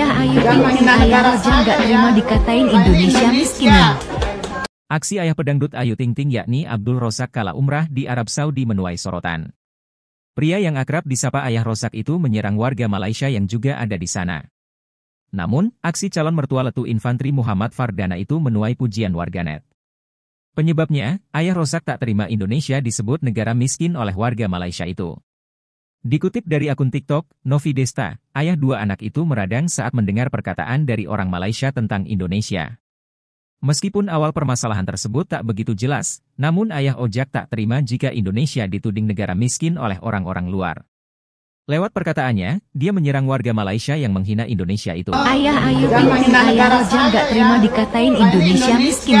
Ayah Ayu Pingsi Ayah nggak terima dikatain Indonesia miskin. Aksi ayah pedangdut Ayu Ting Ting yakni Abdul Rosak kala umrah di Arab Saudi menuai sorotan. Pria yang akrab disapa ayah Rosak itu menyerang warga Malaysia yang juga ada di sana. Namun, aksi calon mertua letu infanteri Muhammad Fardana itu menuai pujian warganet. Penyebabnya, ayah Rosak tak terima Indonesia disebut negara miskin oleh warga Malaysia itu. Dikutip dari akun TikTok, Novi Desta, ayah dua anak itu meradang saat mendengar perkataan dari orang Malaysia tentang Indonesia. Meskipun awal permasalahan tersebut tak begitu jelas, namun ayah Ojak tak terima jika Indonesia dituding negara miskin oleh orang-orang luar. Lewat perkataannya, dia menyerang warga Malaysia yang menghina Indonesia itu. Ayah Ayu ayah Ojak nggak terima ya. dikatain Indonesia miskin.